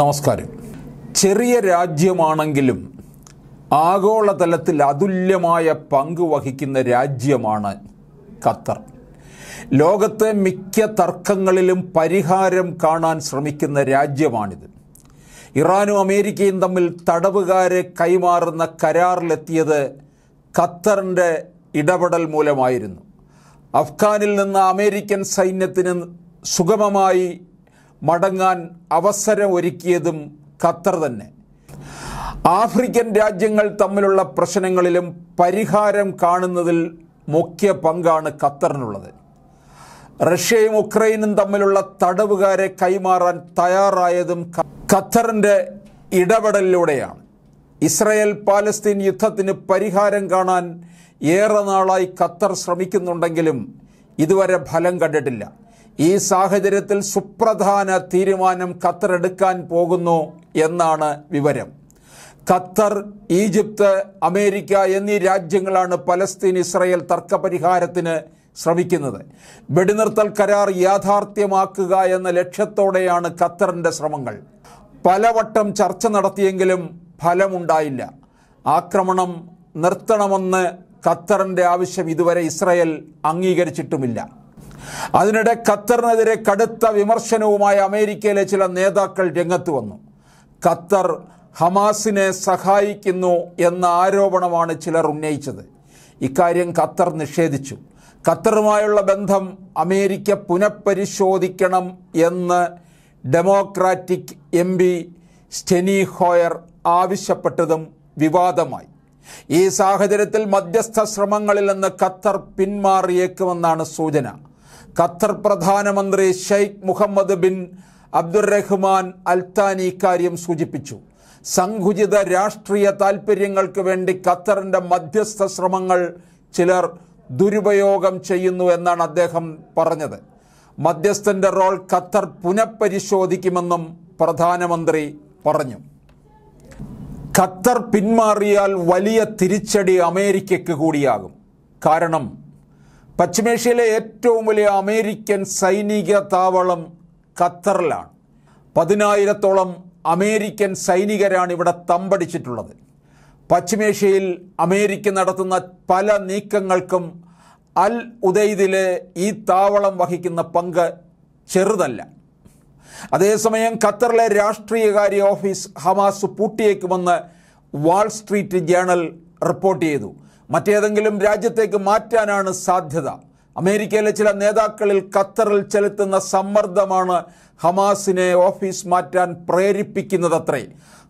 നമസ്കാരം ചെറിയ രാജ്യമാണെങ്കിലും ആഗോളതലത്തിൽ അതുല്യമായ പങ്ക് വഹിക്കുന്ന രാജ്യമാണ് ഖത്തർ ലോകത്തെ മിക്ക തർക്കങ്ങളിലും പരിഹാരം കാണാൻ ശ്രമിക്കുന്ന രാജ്യമാണിത് ഇറാനും അമേരിക്കയും തമ്മിൽ തടവുകാരെ കൈമാറുന്ന കരാറിലെത്തിയത് ഖത്തറിൻ്റെ ഇടപെടൽ മൂലമായിരുന്നു അഫ്ഗാനിൽ നിന്ന് അമേരിക്കൻ സൈന്യത്തിന് സുഗമമായി മടങ്ങാൻ അവസരം ഒരുക്കിയതും ഖത്തർ തന്നെ ആഫ്രിക്കൻ രാജ്യങ്ങൾ തമ്മിലുള്ള പ്രശ്നങ്ങളിലും പരിഹാരം കാണുന്നതിൽ മുഖ്യ പങ്കാണ് ഖത്തറിനുള്ളത് റഷ്യയും ഉക്രൈനും തമ്മിലുള്ള തടവുകാരെ കൈമാറാൻ തയ്യാറായതും ഖത്തറിൻ്റെ ഇടപെടലിലൂടെയാണ് ഇസ്രയേൽ പാലസ്തീൻ യുദ്ധത്തിന് പരിഹാരം കാണാൻ ഏറെ നാളായി ഖത്തർ ശ്രമിക്കുന്നുണ്ടെങ്കിലും ഇതുവരെ ഫലം കണ്ടിട്ടില്ല ഈ സാഹചര്യത്തിൽ സുപ്രധാന തീരുമാനം ഖത്തർ എടുക്കാൻ പോകുന്നു എന്നാണ് വിവരം ഖത്തർ ഈജിപ്ത് അമേരിക്ക എന്നീ രാജ്യങ്ങളാണ് പലസ്തീൻ ഇസ്രയേൽ തർക്കപരിഹാരത്തിന് ശ്രമിക്കുന്നത് വെടിനിർത്തൽ കരാർ യാഥാർത്ഥ്യമാക്കുക എന്ന ലക്ഷ്യത്തോടെയാണ് ഖത്തറിൻ്റെ ശ്രമങ്ങൾ പലവട്ടം ചർച്ച നടത്തിയെങ്കിലും ഫലമുണ്ടായില്ല ആക്രമണം നിർത്തണമെന്ന് ഖത്തറിൻ്റെ ആവശ്യം ഇതുവരെ ഇസ്രയേൽ അംഗീകരിച്ചിട്ടുമില്ല അതിനിടെ ഖത്തറിനെതിരെ കടുത്ത വിമർശനവുമായി അമേരിക്കയിലെ ചില നേതാക്കൾ രംഗത്ത് വന്നു ഖത്തർ ഹമാസിനെ സഹായിക്കുന്നു എന്ന ആരോപണമാണ് ചിലർ ഉന്നയിച്ചത് ഇക്കാര്യം ഖത്തർ നിഷേധിച്ചു ഖത്തറുമായുള്ള ബന്ധം അമേരിക്ക പുനഃപരിശോധിക്കണം എന്ന് democratic M P Steny Hoyer ആവശ്യപ്പെട്ടതും വിവാദമായി ഈ സാഹചര്യത്തിൽ മധ്യസ്ഥ ശ്രമങ്ങളിൽ നിന്ന് ഖത്തർ പിന്മാറിയേക്കുമെന്നാണ് സൂചന ഖത്തർ പ്രധാനമന്ത്രി Sheikh Mohammed bin Abdulrahman Al Thani ഇക്കാര്യം സൂചിപ്പിച്ചു സംഘുചിത രാഷ്ട്രീയ താൽപ്പര്യങ്ങൾക്ക് വേണ്ടി ഖത്തറിന്റെ മധ്യസ്ഥ ശ്രമങ്ങൾ ചിലർ ദുരുപയോഗം ചെയ്യുന്നു എന്നാണ് അദ്ദേഹം പറഞ്ഞത് മധ്യസ്ഥന്റെ റോൾ ഖത്തർ പുനഃപരിശോധിക്കുമെന്നും പ്രധാനമന്ത്രി പറഞ്ഞു ഖത്തർ പിന്മാറിയാൽ വലിയ തിരിച്ചടി അമേരിക്കയ്ക്ക് കൂടിയാകും കാരണം പശ്ചിമേഷ്യയിലെ ഏറ്റവും വലിയ അമേരിക്കൻ സൈനിക താവളം ഖത്തറിലാണ് പതിനായിരത്തോളം അമേരിക്കൻ സൈനികരാണ് ഇവിടെ തമ്പടിച്ചിട്ടുള്ളത് പശ്ചിമേഷ്യയിൽ അമേരിക്ക നടത്തുന്ന പല നീക്കങ്ങൾക്കും അൽ ഉദയ്ദിലെ ഈ താവളം വഹിക്കുന്ന പങ്ക് ചെറുതല്ല അതേസമയം ഖത്തറിലെ രാഷ്ട്രീയകാര്യ ഓഫീസ് ഹമാസ് പൂട്ടിയേക്കുമെന്ന് വാൾസ്ട്രീറ്റ് ജേണൽ റിപ്പോർട്ട് ചെയ്തു മറ്റേതെങ്കിലും രാജ്യത്തേക്ക് മാറ്റാനാണ് സാധ്യത അമേരിക്കയിലെ ചില നേതാക്കളിൽ ഖത്തറിൽ ചെലുത്തുന്ന സമ്മർദ്ദമാണ് ഹമാസിനെ ഓഫീസ് മാറ്റാൻ പ്രേരിപ്പിക്കുന്നതത്രേ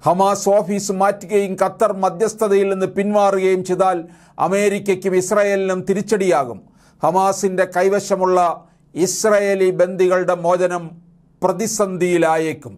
ഹമാസ് ഓഫീസ് മാറ്റുകയും ഖത്തർ മധ്യസ്ഥതയിൽ നിന്ന് പിന്മാറുകയും ചെയ്താൽ അമേരിക്കയ്ക്കും ഇസ്രായേലിനും തിരിച്ചടിയാകും ഹമാസിൻ്റെ കൈവശമുള്ള ഇസ്രായേലി ബന്ദികളുടെ മോചനം പ്രതിസന്ധിയിലായേക്കും